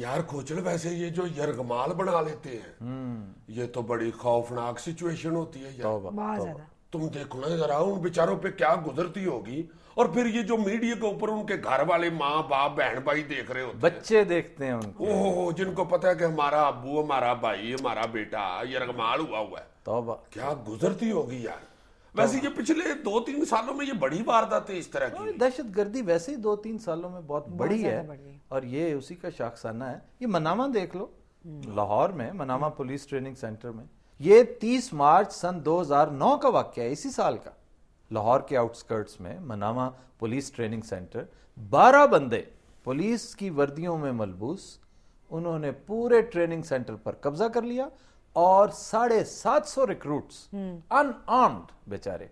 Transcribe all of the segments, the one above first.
यार खोचड़ वैसे ये जो यरगमाल बना लेते हैं हम्म। ये तो बड़ी खौफनाक सिचुएशन होती है यार ज्यादा तुम देखो ना जरा उन बेचारों पे क्या गुजरती होगी और फिर ये जो मीडिया के ऊपर उनके घर वाले माँ बाप बहन भाई देख रहे होते बच्चे हैं। देखते हैं उनको ओह जिनको पता है कि हमारा अबू हमारा भाई हमारा बेटा यरगमाल हुआ हुआ है क्या गुजरती होगी यार वैसे तो- ये पिछले दो तीन सालों में ये बड़ी वारदातें इस तरह की हाँ, दहशत गर्दी वैसे ही दो तीन सालों में बहुत बड़ी है और ये उसी का शाखसाना है ये मनामा देख लो हम्म। लाहौर में मनामा पुलिस ट्रेनिंग सेंटर में ये 30 मार्च सन 2009 का वाक्य है इसी साल का लाहौर के आउटस्कर्ट्स में मनामा पुलिस ट्रेनिंग सेंटर 12 बंदे पुलिस की वर्दियों में मलबूस उन्होंने पूरे ट्रेनिंग सेंटर पर कब्जा कर लिया और साढ़े सात सौ रिक्रूट्स अनआर्म्ड बेचारे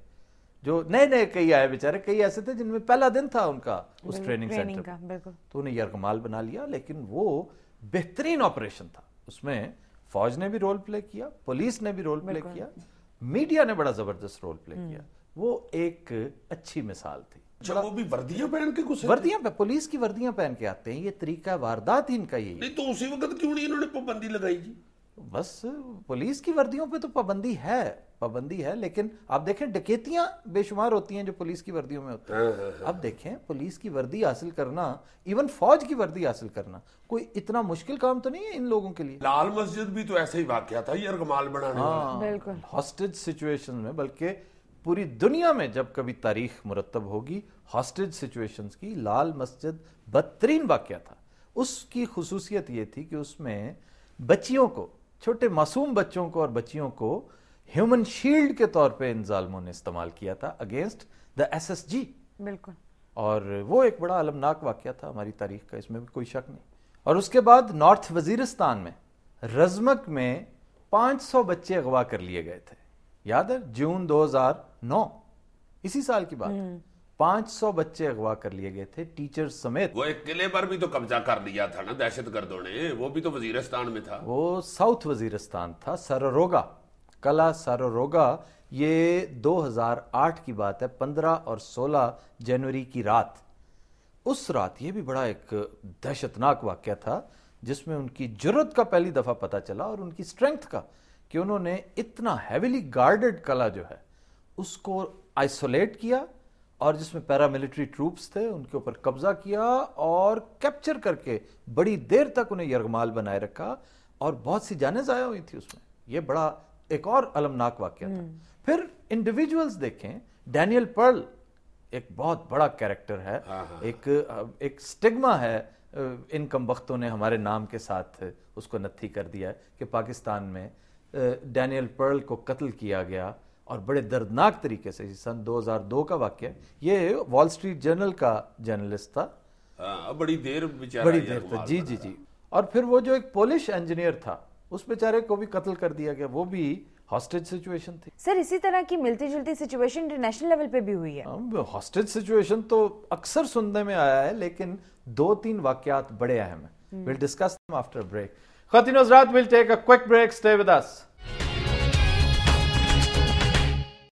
जो नए नए कई आए बेचारे कई ऐसे थे जिनमें पहला दिन था उनका उस ट्रेनिंग, सेंटर का, तो उन्हें यरगमाल बना लिया लेकिन वो बेहतरीन ऑपरेशन था उसमें फौज ने भी रोल प्ले किया पुलिस ने भी रोल प्ले किया मीडिया ने बड़ा जबरदस्त रोल प्ले हम्म। किया वो एक अच्छी मिसाल थी अच्छा, वो भी वर्दियां पहन के घुसे वर्दियां पे पुलिस की वर्दियां पहन के आते हैं ये तरीका वारदात ही इनका यही नहीं तो उसी वक्त क्यों नहीं इन्होंने पाबंदी लगाई जी बस पुलिस की वर्दियों पे तो पाबंदी है पाबंदी है लेकिन आप देखें डकैतियां बेशुमार होती हैं जो पुलिस की वर्दियों में होती हैं हाँ, हाँ, हाँ। अब देखें पुलिस की वर्दी हासिल करना इवन फौज की वर्दी हासिल करना कोई इतना मुश्किल काम तो नहीं है इन लोगों के लिए लाल मस्जिद भी तो ऐसे ही वाक्य था यरगमाल बनाने हाँ, बिल्कुल हॉस्टेज सिचुएशन में बल्कि पूरी दुनिया में जब कभी तारीख मुरतब होगी हॉस्टेज सिचुएशंस की लाल मस्जिद बदतरीन वाक्य था उसकी खसूसियत ये थी कि उसमें बच्चियों को छोटे मासूम बच्चों को और बच्चियों को ह्यूमन शील्ड के तौर पे इन जालमों ने इस्तेमाल किया था अगेंस्ट द एसएसजी बिल्कुल और वो एक बड़ा अलमनाक वाक्य था हमारी तारीख का इसमें भी कोई शक नहीं और उसके बाद नॉर्थ वजीरिस्तान में रजमक में 500 बच्चे अगवा कर लिए गए थे याद है जून 2009 इसी साल की बात हम्म। 500 बच्चे अगवा कर लिए गए थे टीचर समेत वो एक किले पर भी तो कब्जा कर लिया था ना दहशत गर्दों ने वो भी तो वजीरस्तान में था वो साउथ वजीरस्तान था सररोगा कला सररोगा ये 2008 की बात है 15 और 16 जनवरी की रात उस रात ये भी बड़ा एक दहशतनाक वाक्य था जिसमें उनकी जरूरत का पहली दफा पता चला और उनकी स्ट्रेंथ का कि उन्होंने इतना हैविली गार्डेड कला जो है उसको आइसोलेट किया और जिसमें पैरामिलिट्री ट्रूप्स थे उनके ऊपर कब्जा किया और कैप्चर करके बड़ी देर तक उन्हें यरगमाल बनाए रखा और बहुत सी जानें ज़ाया हुई थी उसमें यह बड़ा एक और अलमनाक वाक्य था हम्म। फिर इंडिविजुअल्स देखें डैनियल पर्ल एक बहुत बड़ा कैरेक्टर है हाँ, हाँ, हाँ। एक एक स्टिग्मा है इन कम वक्तों ने हमारे नाम के साथ उसको नत्थी कर दिया कि पाकिस्तान में डैनियल पर्ल को कत्ल किया गया और बड़े दर्दनाक तरीके से सन 2002 का वाक्य ये वॉल स्ट्रीट जर्नल का जर्नलिस्ट था आ, हाँ, बड़ी देर बड़ी देर था जी जी जी और फिर वो जो एक पोलिश इंजीनियर था उस बेचारे को भी कत्ल कर दिया गया वो भी हॉस्टेज सिचुएशन थी सर इसी तरह की मिलती जुलती सिचुएशन इंटरनेशनल लेवल पे भी हुई है हॉस्टेज सिचुएशन तो अक्सर सुनने में आया है लेकिन दो तीन वाक्यात बड़े अहम है विल डिस्कस आफ्टर ब्रेक खातिन will take a quick break stay with us